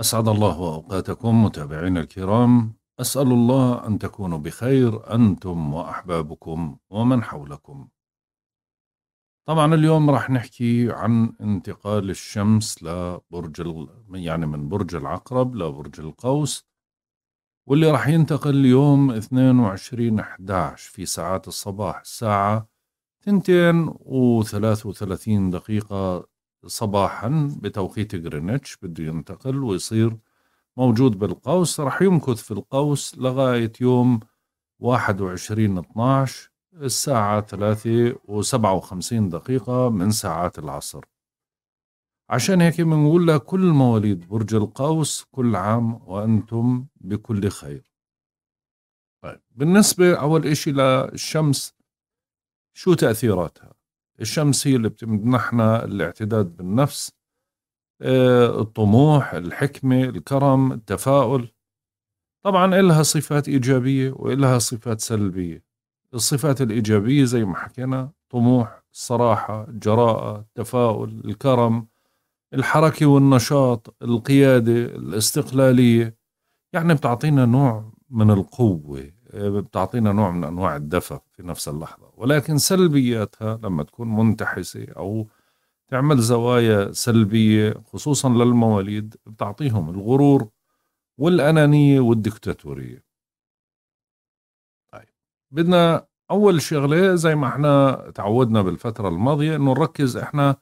أسعد الله أوقاتكم متابعينا الكرام أسأل الله أن تكونوا بخير أنتم وأحبابكم ومن حولكم طبعا اليوم راح نحكي عن انتقال الشمس لبرج يعني من برج العقرب لبرج القوس واللي راح ينتقل يوم 22 11 في ساعات الصباح الساعة 2 و33 دقيقة صباحا بتوقيت جرينتش بده ينتقل ويصير موجود بالقوس رح يمكث في القوس لغاية يوم 21 12 الساعة 3 و57 دقيقة من ساعات العصر عشان هيك بنقول لكل مواليد برج القوس كل عام وأنتم بكل خير طيب بالنسبة أول إشي للشمس شو تأثيراتها الشمس هي اللي بتمنحنا الاعتداد بالنفس آه، الطموح الحكمة الكرم التفاؤل طبعا إلها صفات إيجابية وإلها صفات سلبية الصفات الإيجابية زي ما حكينا طموح الصراحة الجراءة التفاؤل الكرم الحركة والنشاط القيادة الاستقلالية يعني بتعطينا نوع من القوة بتعطينا نوع من انواع الدفى في نفس اللحظه ولكن سلبياتها لما تكون منتحسه او تعمل زوايا سلبيه خصوصا للمواليد بتعطيهم الغرور والانانيه والديكتاتوريه طيب بدنا اول شغله زي ما احنا تعودنا بالفتره الماضيه انه نركز احنا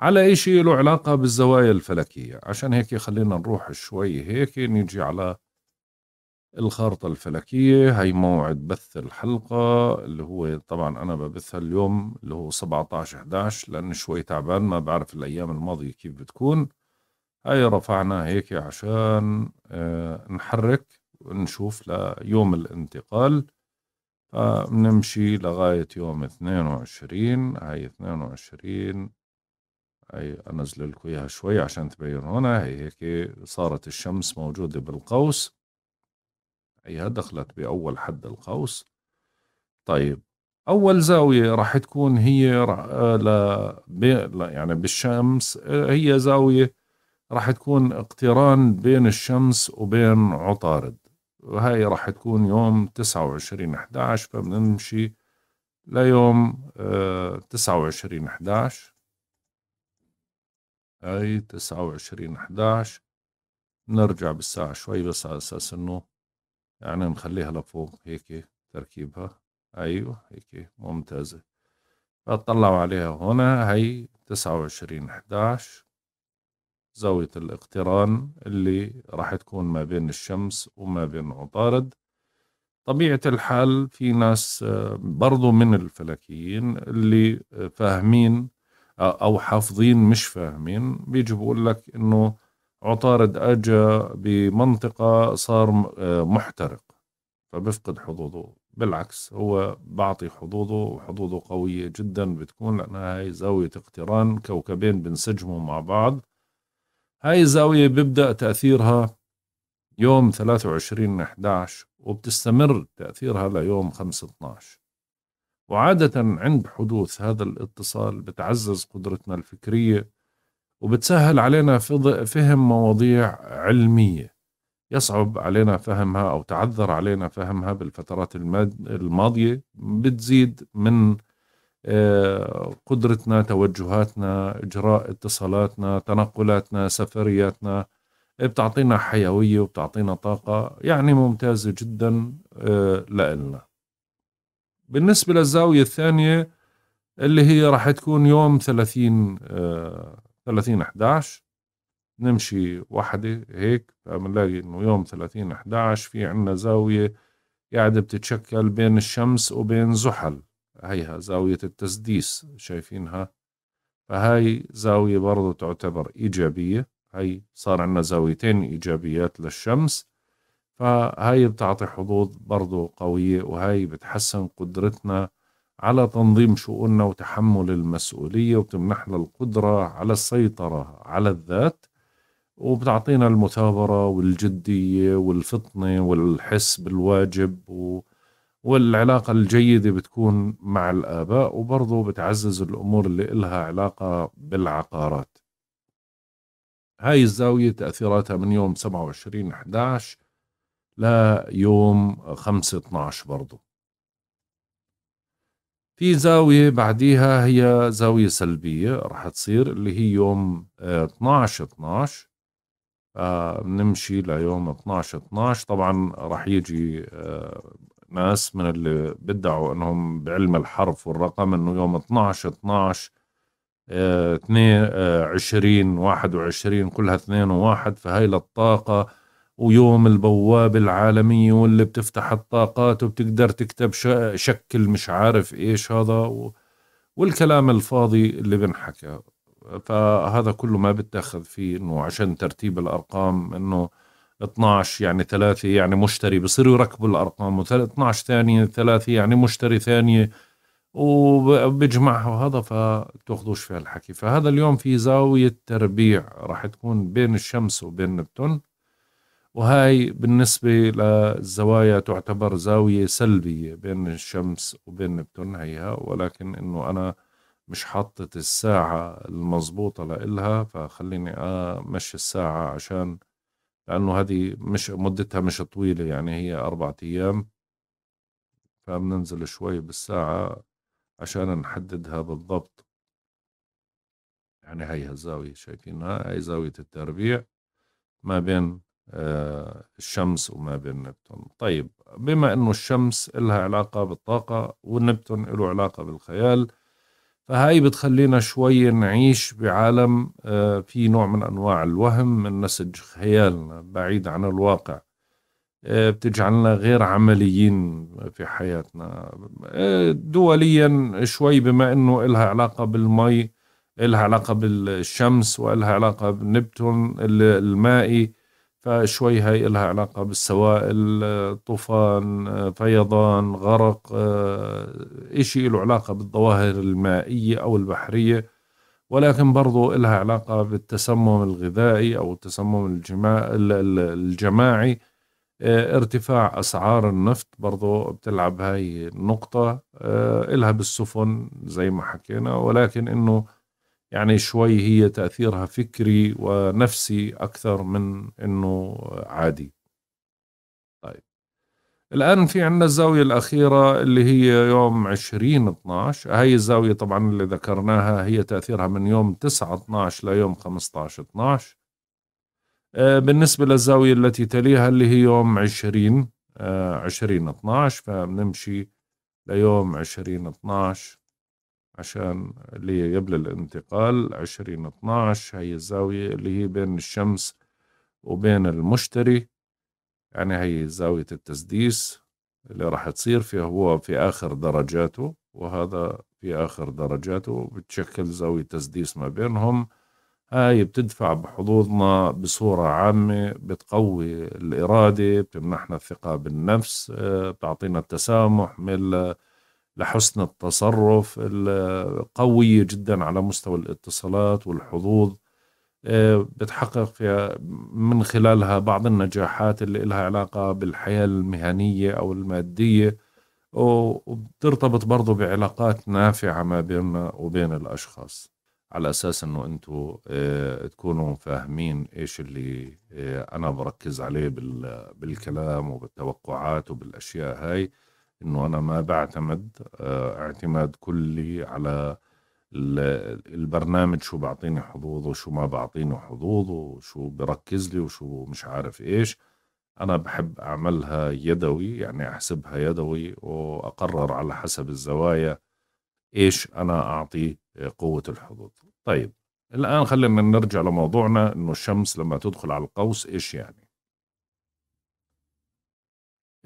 على شيء له علاقه بالزوايا الفلكيه عشان هيك خلينا نروح شوي هيك نيجي على الخارطة الفلكية هي موعد بث الحلقة اللي هو طبعا أنا ببثها اليوم اللي هو 17 11 لأن شوي تعبان ما بعرف الأيام الماضية كيف بتكون هاي رفعنا هيك عشان آه نحرك ونشوف ليوم الانتقال فبنمشي لغاية يوم 22 هاي 22 هاي أنزل لكم إياها شوي عشان تبين هنا هي هيك صارت الشمس موجودة بالقوس هي دخلت بأول حد القوس طيب أول زاوية راح تكون هي آه، ل... يعني بالشمس آه، هي زاوية راح تكون اقتران بين الشمس وبين عطارد وهي راح تكون يوم تسعة وعشرين أحداش فبنمشي ليوم آه، تسعة وعشرين أحداش هاي تسعة وعشرين أحداش نرجع بالساعة شوي بس على أساس إنه يعني نخليها لفوق هيك تركيبها أيوة هيك ممتازة اطلعوا عليها هنا هي تسعة وعشرين أحداش زاوية الاقتران اللي راح تكون ما بين الشمس وما بين عطارد طبيعة الحال في ناس برضو من الفلكيين اللي فاهمين أو حافظين مش فاهمين بيجي بقول لك إنه عطارد أجا بمنطقة صار آه، محترق فبفقد حظوظه بالعكس هو بعطي حظوظه وحظوظه قوية جدا بتكون لأنها هاي زاوية اقتران كوكبين بنسجموا مع بعض هاي الزاوية بيبدأ تأثيرها يوم 23 11 وبتستمر تأثيرها ليوم 5 12 وعادة عند حدوث هذا الاتصال بتعزز قدرتنا الفكرية وبتسهل علينا فهم مواضيع علمية يصعب علينا فهمها أو تعذر علينا فهمها بالفترات الماضية بتزيد من آه، قدرتنا توجهاتنا إجراء اتصالاتنا تنقلاتنا سفرياتنا بتعطينا حيوية وبتعطينا طاقة يعني ممتازة جدا آه، لإلنا بالنسبة للزاوية الثانية اللي هي راح تكون يوم 30 30 11 نمشي وحدة هيك فبنلاقي إنه يوم 30 11 في عنا زاوية قاعدة بتتشكل بين الشمس وبين زحل هيها زاوية التسديس شايفينها فهاي زاوية برضو تعتبر إيجابية هاي صار عنا زاويتين إيجابيات للشمس فهاي بتعطي حظوظ برضو قوية وهاي بتحسن قدرتنا على تنظيم شؤوننا وتحمل المسؤولية وبتمنحنا القدرة على السيطرة على الذات وبتعطينا المثابرة والجدية والفطنة والحس بالواجب و... والعلاقة الجيدة بتكون مع الآباء وبرضه بتعزز الأمور اللي إلها علاقة بالعقارات هاي الزاوية تأثيراتها من يوم 27 11 ليوم 5 12 برضه في زاوية بعديها هي زاوية سلبية راح تصير اللي هي يوم 12 12 بنمشي ليوم 12 12 طبعا راح يجي آه، ناس من اللي بدعوا انهم بعلم الحرف والرقم انه يوم 12 12 22 21 كلها 2 و1 فهي للطاقة ويوم البواب العالمي واللي بتفتح الطاقات وبتقدر تكتب شكل مش عارف ايش هذا و... والكلام الفاضي اللي بنحكى فهذا كله ما بتاخذ فيه انه عشان ترتيب الارقام انه 12 يعني ثلاثة يعني مشتري بصيروا يركبوا الارقام و12 ثانية ثلاثة يعني مشتري ثانية وبجمعها وهذا فتاخذوش فيها الحكي فهذا اليوم في زاوية تربيع راح تكون بين الشمس وبين نبتون وهاي بالنسبة للزوايا تعتبر زاوية سلبية بين الشمس وبين نبتون هيها ولكن انه انا مش حاطط الساعة المضبوطة لإلها فخليني امشي الساعة عشان لأنه هذه مش مدتها مش طويلة يعني هي أربعة أيام فبننزل شوي بالساعة عشان نحددها بالضبط يعني هاي الزاوية شايفينها هاي زاوية التربيع ما بين آه، الشمس وما بين نبتون طيب بما أنه الشمس لها علاقة بالطاقة ونبتون له علاقة بالخيال فهاي بتخلينا شوي نعيش بعالم آه، في نوع من أنواع الوهم من نسج خيالنا بعيد عن الواقع آه، بتجعلنا غير عمليين في حياتنا دوليا شوي بما أنه إلها علاقة بالمي إلها علاقة بالشمس وإلها علاقة بنبتون المائي فشوي هاي إلها علاقة بالسوائل طوفان فيضان غرق آه، إشي له علاقة بالظواهر المائية أو البحرية ولكن برضو إلها علاقة بالتسمم الغذائي أو التسمم الجماعي آه، ارتفاع أسعار النفط برضو بتلعب هاي النقطة آه، إلها بالسفن زي ما حكينا ولكن إنه يعني شوي هي تأثيرها فكري ونفسي أكثر من أنه عادي طيب الآن في عندنا الزاوية الأخيرة اللي هي يوم 20 12 هاي الزاوية طبعا اللي ذكرناها هي تأثيرها من يوم 9 12 ليوم 15 12 بالنسبة للزاوية التي تليها اللي هي يوم 20 20 12 فبنمشي ليوم 20 12 عشان اللي قبل الانتقال عشرين اتناش هي الزاوية اللي هي بين الشمس وبين المشتري يعني هي زاوية التسديس اللي راح تصير فيها هو في آخر درجاته وهذا في آخر درجاته بتشكل زاوية تسديس ما بينهم هاي بتدفع بحظوظنا بصورة عامة بتقوي الإرادة بتمنحنا الثقة بالنفس آه، بتعطينا التسامح من لحسن التصرف القوية جدا على مستوى الاتصالات والحظوظ آه، بتحقق فيها من خلالها بعض النجاحات اللي لها علاقة بالحياة المهنية أو المادية وبترتبط برضه بعلاقات نافعة ما بيننا وبين الأشخاص على أساس أنه أنتوا آه، تكونوا فاهمين إيش اللي آه، أنا بركز عليه بالكلام وبالتوقعات وبالأشياء هاي انه انا ما بعتمد آه، اعتماد كلي على البرنامج شو بعطيني حظوظ وشو ما بعطيني حظوظ وشو بركز لي وشو مش عارف ايش انا بحب اعملها يدوي يعني احسبها يدوي واقرر على حسب الزوايا ايش انا اعطي قوه الحظوظ طيب الان خلينا نرجع لموضوعنا انه الشمس لما تدخل على القوس ايش يعني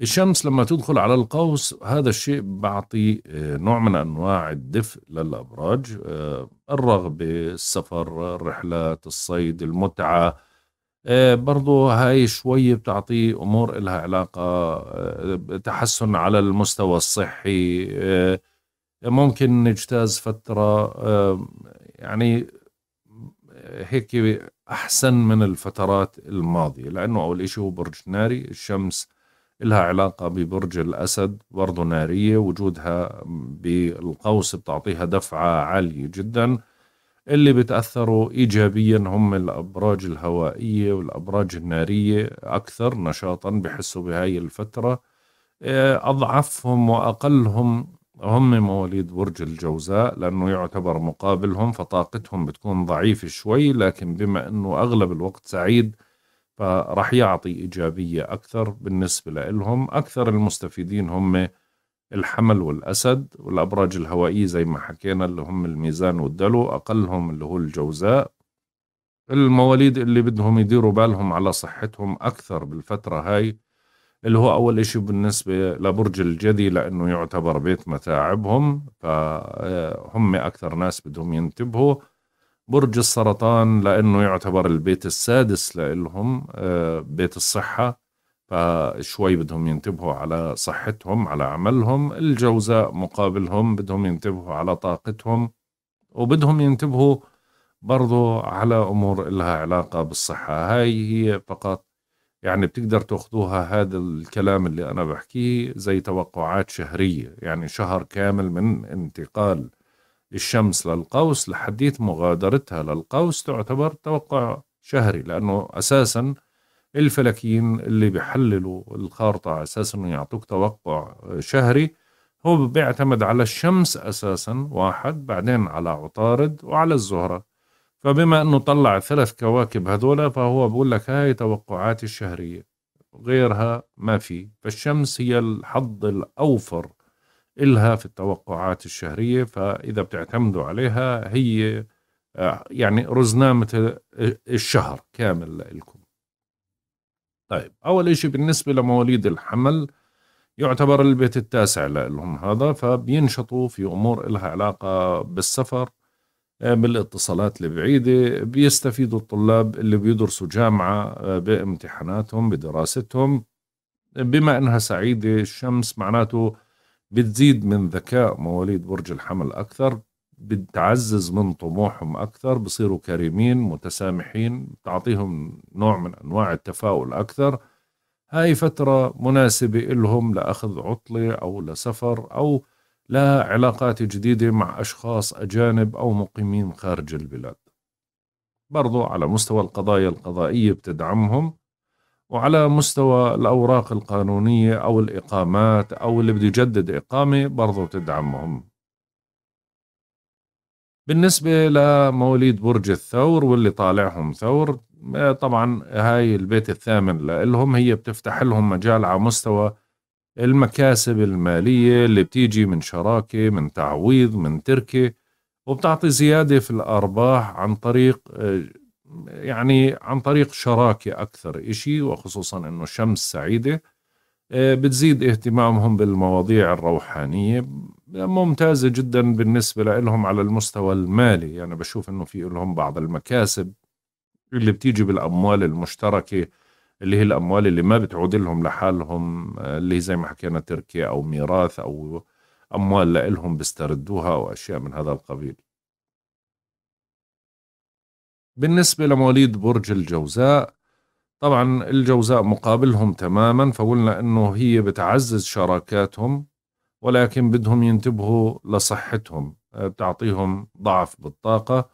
الشمس لما تدخل على القوس هذا الشيء بعطي آه، نوع من انواع الدفء للابراج آه، الرغبه السفر الرحلات الصيد المتعه آه، برضو هاي شوي بتعطي امور لها علاقه تحسن على المستوى الصحي ممكن نجتاز فتره يعني هيك احسن من الفترات الماضيه لانه اول شيء هو برج ناري الشمس لها علاقة ببرج الأسد برضه نارية وجودها بالقوس بتعطيها دفعة عالية جدا اللي بتأثروا إيجابيا هم الأبراج الهوائية والأبراج النارية أكثر نشاطا بحسوا بهاي الفترة آه، أضعفهم وأقلهم هم مواليد برج الجوزاء لأنه يعتبر مقابلهم فطاقتهم بتكون ضعيفة شوي لكن بما أنه أغلب الوقت سعيد فراح يعطي إيجابية أكثر بالنسبة لهم أكثر المستفيدين هم الحمل والأسد والأبراج الهوائية زي ما حكينا اللي هم الميزان والدلو أقلهم اللي هو الجوزاء المواليد اللي بدهم يديروا بالهم على صحتهم أكثر بالفترة هاي اللي هو أول إشي بالنسبة لبرج الجدي لأنه يعتبر بيت متاعبهم فهم أكثر ناس بدهم ينتبهوا برج السرطان لأنه يعتبر البيت السادس لإلهم آه، بيت الصحة فشوي بدهم ينتبهوا على صحتهم على عملهم الجوزاء مقابلهم بدهم ينتبهوا على طاقتهم وبدهم ينتبهوا برضو على أمور إلها علاقة بالصحة هاي هي فقط يعني بتقدر تاخذوها هذا الكلام اللي أنا بحكيه زي توقعات شهرية يعني شهر كامل من انتقال الشمس للقوس لحديث مغادرتها للقوس تعتبر توقع شهري لأنه أساسا الفلكيين اللي بيحللوا الخارطة على أساس أنه يعطوك توقع شهري هو بيعتمد على الشمس أساسا واحد بعدين على عطارد وعلى الزهرة فبما أنه طلع ثلاث كواكب هذولا فهو بقول لك هاي توقعاتي الشهرية غيرها ما في فالشمس هي الحظ الأوفر إلها في التوقعات الشهرية فإذا بتعتمدوا عليها هي آه، يعني رزنامة الشهر كامل لكم طيب أول إشي بالنسبة لمواليد الحمل يعتبر البيت التاسع لهم هذا فبينشطوا في أمور إلها علاقة بالسفر آه، بالاتصالات البعيدة بيستفيدوا الطلاب اللي بيدرسوا جامعة آه، بامتحاناتهم بدراستهم بما أنها سعيدة الشمس معناته بتزيد من ذكاء مواليد برج الحمل أكثر بتعزز من طموحهم أكثر بصيروا كريمين متسامحين بتعطيهم نوع من أنواع التفاؤل أكثر هاي فترة مناسبة إلهم لأخذ عطلة أو لسفر أو لعلاقات جديدة مع أشخاص أجانب أو مقيمين خارج البلاد برضو على مستوى القضايا القضائية بتدعمهم وعلى مستوى الأوراق القانونية أو الإقامات أو اللي بده يجدد إقامة برضه تدعمهم بالنسبة لمواليد برج الثور واللي طالعهم ثور آه، طبعا هاي البيت الثامن لهم هي بتفتح لهم مجال على مستوى المكاسب المالية اللي بتيجي من شراكة من تعويض من تركة وبتعطي زيادة في الأرباح عن طريق آه، يعني عن طريق شراكة أكثر إشي وخصوصا أنه شمس سعيدة آه، بتزيد اهتمامهم بالمواضيع الروحانية ممتازة جدا بالنسبة لهم على المستوى المالي يعني بشوف أنه في لهم بعض المكاسب اللي بتيجي بالأموال المشتركة اللي هي الأموال اللي ما بتعود لهم لحالهم آه، اللي زي ما حكينا تركيا أو ميراث أو أموال لهم بيستردوها وأشياء من هذا القبيل بالنسبة لمواليد برج الجوزاء طبعا الجوزاء مقابلهم تماما فقلنا أنه هي بتعزز شراكاتهم ولكن بدهم ينتبهوا لصحتهم آه، بتعطيهم ضعف بالطاقة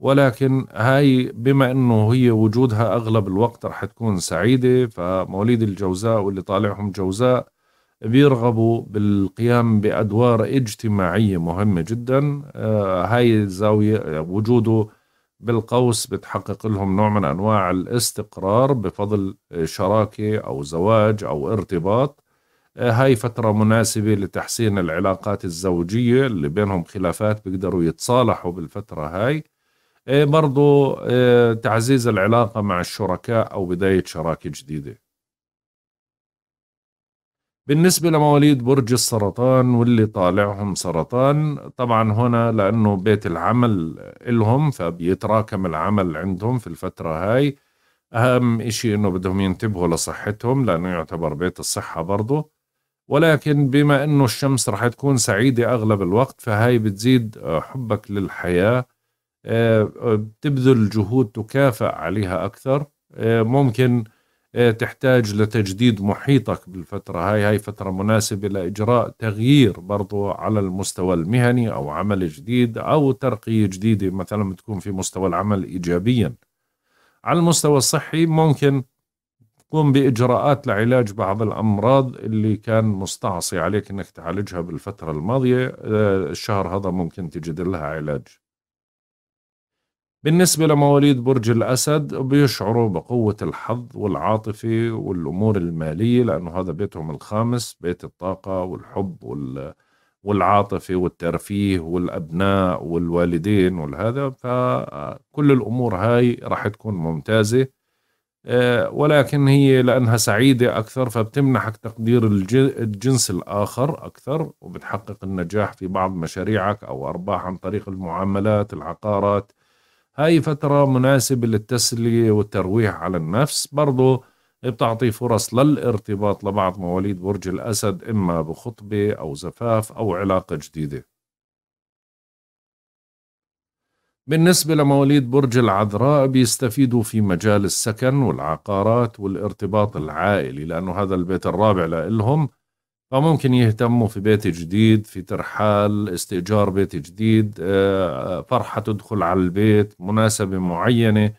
ولكن هاي بما أنه هي وجودها أغلب الوقت رح تكون سعيدة فمواليد الجوزاء واللي طالعهم جوزاء بيرغبوا بالقيام بأدوار اجتماعية مهمة جدا آه، هاي الزاوية آه، وجوده بالقوس بتحقق لهم نوع من أنواع الاستقرار بفضل شراكة أو زواج أو ارتباط آه، هاي فترة مناسبة لتحسين العلاقات الزوجية اللي بينهم خلافات بيقدروا يتصالحوا بالفترة هاي آه، برضو آه، تعزيز العلاقة مع الشركاء أو بداية شراكة جديدة بالنسبة لمواليد برج السرطان واللي طالعهم سرطان طبعا هنا لأنه بيت العمل إلهم فبيتراكم العمل عندهم في الفترة هاي أهم إشي إنه بدهم ينتبهوا لصحتهم لأنه يعتبر بيت الصحة برضه ولكن بما إنه الشمس رح تكون سعيدة أغلب الوقت فهاي بتزيد آه، حبك للحياة آه، آه، بتبذل جهود تكافأ عليها أكثر ممكن إيه، تحتاج لتجديد محيطك بالفترة هاي هاي فترة مناسبة لإجراء تغيير برضو على المستوى المهني أو عمل جديد أو ترقية جديدة مثلا تكون في مستوى العمل إيجابيا على المستوى الصحي ممكن تقوم بإجراءات لعلاج بعض الأمراض اللي كان مستعصي عليك أنك تعالجها بالفترة الماضية إيه، الشهر هذا ممكن تجد لها علاج بالنسبة لمواليد برج الأسد بيشعروا بقوة الحظ والعاطفة والأمور المالية لأنه هذا بيتهم الخامس بيت الطاقة والحب والعاطفة والترفيه والأبناء والوالدين والهذا فكل الأمور هاي راح تكون ممتازة آه، ولكن هي لأنها سعيدة أكثر فبتمنحك تقدير الجنس الآخر أكثر وبتحقق النجاح في بعض مشاريعك أو أرباح عن طريق المعاملات العقارات هاي فترة مناسبة للتسلية والترويح على النفس برضو بتعطي فرص للارتباط لبعض مواليد برج الأسد إما بخطبة أو زفاف أو علاقة جديدة بالنسبة لمواليد برج العذراء بيستفيدوا في مجال السكن والعقارات والارتباط العائلي لأنه هذا البيت الرابع لإلهم فممكن يهتموا في بيت جديد في ترحال استئجار بيت جديد آه، فرحة تدخل على البيت مناسبة معينة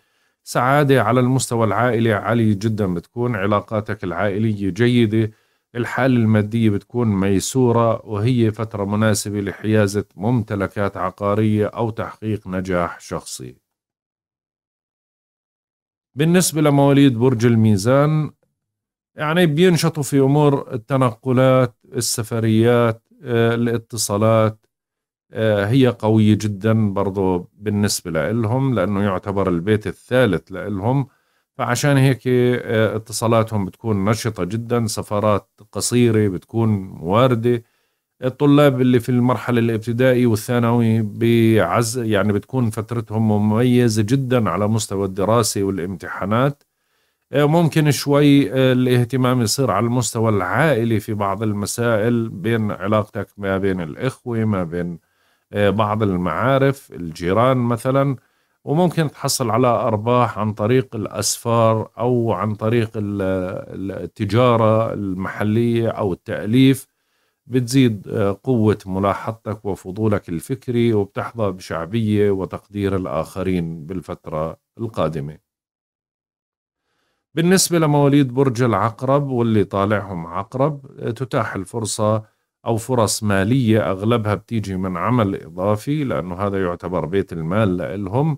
سعادة على المستوى العائلي عالية جدا بتكون علاقاتك العائلية جيدة الحالة المادية بتكون ميسورة وهي فترة مناسبة لحيازة ممتلكات عقارية أو تحقيق نجاح شخصي بالنسبة لمواليد برج الميزان يعني بينشطوا في امور التنقلات السفريات آه، الاتصالات آه، هي قوية جدا برضو بالنسبة لهم لأنه يعتبر البيت الثالث لهم فعشان هيك آه، اتصالاتهم بتكون نشطة جدا سفرات قصيرة بتكون واردة الطلاب اللي في المرحلة الابتدائي والثانوي بعز يعني بتكون فترتهم مميزة جدا على مستوى الدراسة والامتحانات آه، ممكن شوي آه، الاهتمام يصير على المستوى العائلي في بعض المسائل بين علاقتك ما بين الإخوة ما بين آه، بعض المعارف الجيران مثلا وممكن تحصل على أرباح عن طريق الأسفار أو عن طريق التجارة المحلية أو التأليف بتزيد قوة ملاحظتك وفضولك الفكري وبتحظى بشعبية وتقدير الآخرين بالفترة القادمة بالنسبة لمواليد برج العقرب واللي طالعهم عقرب تتاح الفرصة أو فرص مالية أغلبها بتيجي من عمل إضافي لأنه هذا يعتبر بيت المال لإلهم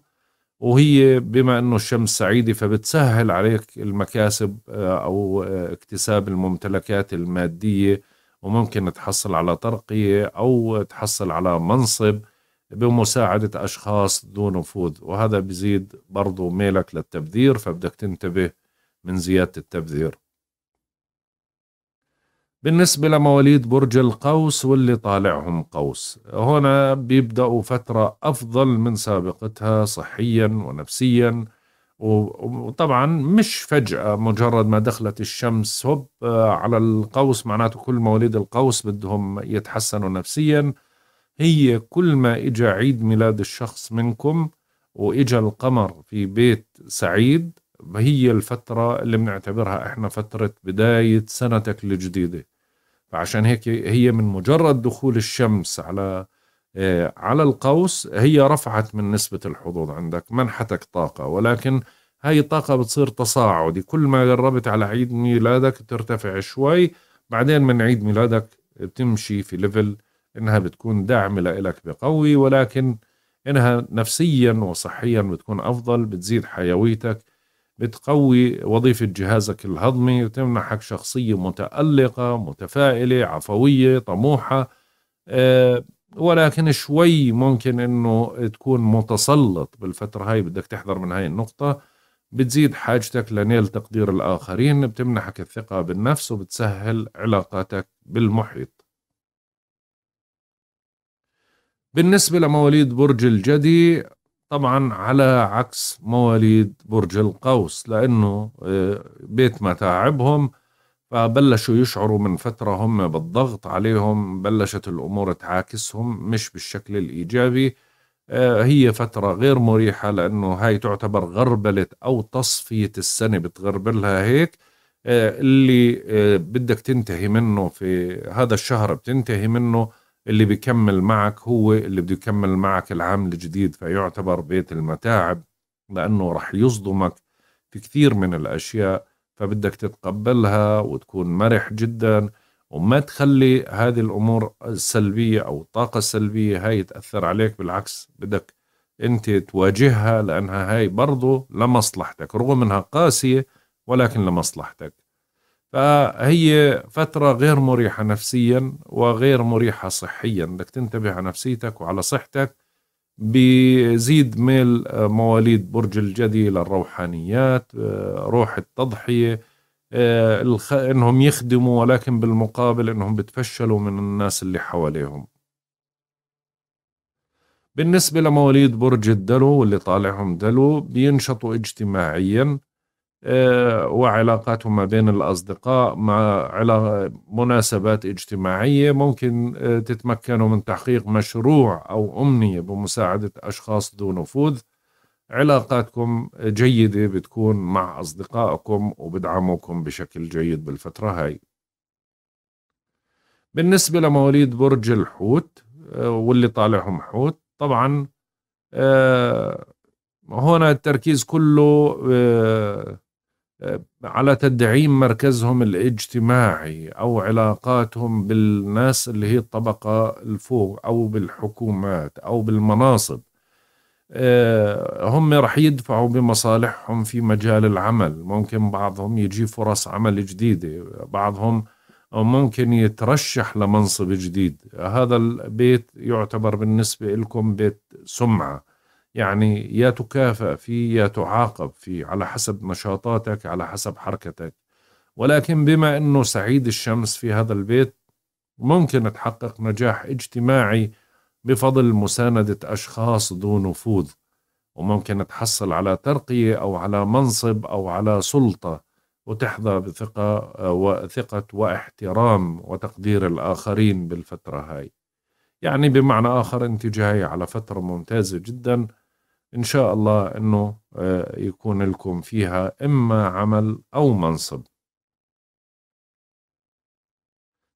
وهي بما أنه الشمس سعيدة فبتسهل عليك المكاسب آه، أو آه، اكتساب الممتلكات المادية وممكن تحصل على ترقية أو تحصل على منصب بمساعدة أشخاص ذو نفوذ وهذا بزيد برضو ميلك للتبذير فبدك تنتبه من زيادة التبذير بالنسبة لمواليد برج القوس واللي طالعهم قوس هنا بيبدأوا فترة أفضل من سابقتها صحيا ونفسيا وطبعا مش فجأة مجرد ما دخلت الشمس هب آه، على القوس معناته كل مواليد القوس بدهم يتحسنوا نفسيا هي كل ما إجا عيد ميلاد الشخص منكم وإجا القمر في بيت سعيد هي الفترة اللي بنعتبرها احنا فترة بداية سنتك الجديدة فعشان هيك هي من مجرد دخول الشمس على آه، على القوس هي رفعت من نسبة الحظوظ عندك منحتك طاقة ولكن هاي الطاقة بتصير تصاعدي كل ما قربت على عيد ميلادك ترتفع شوي بعدين من عيد ميلادك بتمشي في ليفل انها بتكون داعمة لإلك بقوي ولكن انها نفسيا وصحيا بتكون افضل بتزيد حيويتك بتقوي وظيفة جهازك الهضمي وتمنحك شخصية متألقة متفائلة عفوية طموحة آه، ولكن شوي ممكن انه تكون متسلط بالفترة هاي بدك تحذر من هاي النقطة بتزيد حاجتك لنيل تقدير الآخرين بتمنحك الثقة بالنفس وبتسهل علاقاتك بالمحيط بالنسبة لمواليد برج الجدي طبعا على عكس مواليد برج القوس لأنه آه، بيت متاعبهم فبلشوا يشعروا من فترة هم بالضغط عليهم بلشت الأمور تعاكسهم مش بالشكل الإيجابي آه، هي فترة غير مريحة لأنه هاي تعتبر غربلة أو تصفية السنة بتغربلها هيك آه، اللي بدك تنتهي منه في هذا الشهر بتنتهي منه اللي بيكمل معك هو اللي بده يكمل معك العام الجديد فيعتبر بيت المتاعب لأنه رح يصدمك في كثير من الأشياء فبدك تتقبلها وتكون مرح جدا وما تخلي هذه الأمور السلبية أو الطاقة السلبية هاي تأثر عليك بالعكس بدك أنت تواجهها لأنها هاي برضو لمصلحتك رغم أنها قاسية ولكن لمصلحتك فهي فترة غير مريحة نفسيا وغير مريحة صحيا بدك تنتبه على نفسيتك وعلى صحتك بزيد ميل آه، مواليد برج الجدي للروحانيات آه، روح التضحية آه، انهم يخدموا ولكن بالمقابل انهم بتفشلوا من الناس اللي حواليهم بالنسبة لمواليد برج الدلو واللي طالعهم دلو بينشطوا اجتماعيا آه، وعلاقاته ما بين الأصدقاء مع مناسبات اجتماعية ممكن آه، تتمكنوا من تحقيق مشروع أو أمنية بمساعدة أشخاص ذو نفوذ علاقاتكم جيدة بتكون مع أصدقائكم وبدعموكم بشكل جيد بالفترة هاي بالنسبة لمواليد برج الحوت آه، واللي طالعهم حوت طبعا هنا التركيز كله على تدعيم مركزهم الاجتماعي او علاقاتهم بالناس اللي هي الطبقه الفوق او بالحكومات او بالمناصب آه، هم رح يدفعوا بمصالحهم في مجال العمل ممكن بعضهم يجي فرص عمل جديدة بعضهم ممكن يترشح لمنصب جديد هذا البيت يعتبر بالنسبة لكم بيت سمعة يعني يا تكافأ فيه يا تعاقب فيه على حسب نشاطاتك على حسب حركتك ولكن بما أنه سعيد الشمس في هذا البيت ممكن تحقق نجاح اجتماعي بفضل مساندة أشخاص ذو نفوذ وممكن تحصل على ترقية أو على منصب أو على سلطة وتحظى بثقة وثقة واحترام وتقدير الآخرين بالفترة هاي يعني بمعنى آخر أنت جاي على فترة ممتازة جدا إن شاء الله أنه آه، يكون لكم فيها إما عمل أو منصب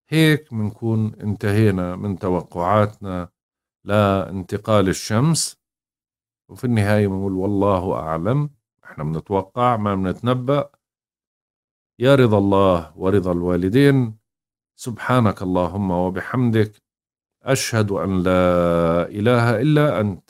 هيك منكون انتهينا من توقعاتنا لانتقال الشمس وفي النهاية بنقول والله أعلم احنا بنتوقع ما بنتنبأ يا رضا الله ورضا الوالدين سبحانك اللهم وبحمدك أشهد أن لا إله إلا أنت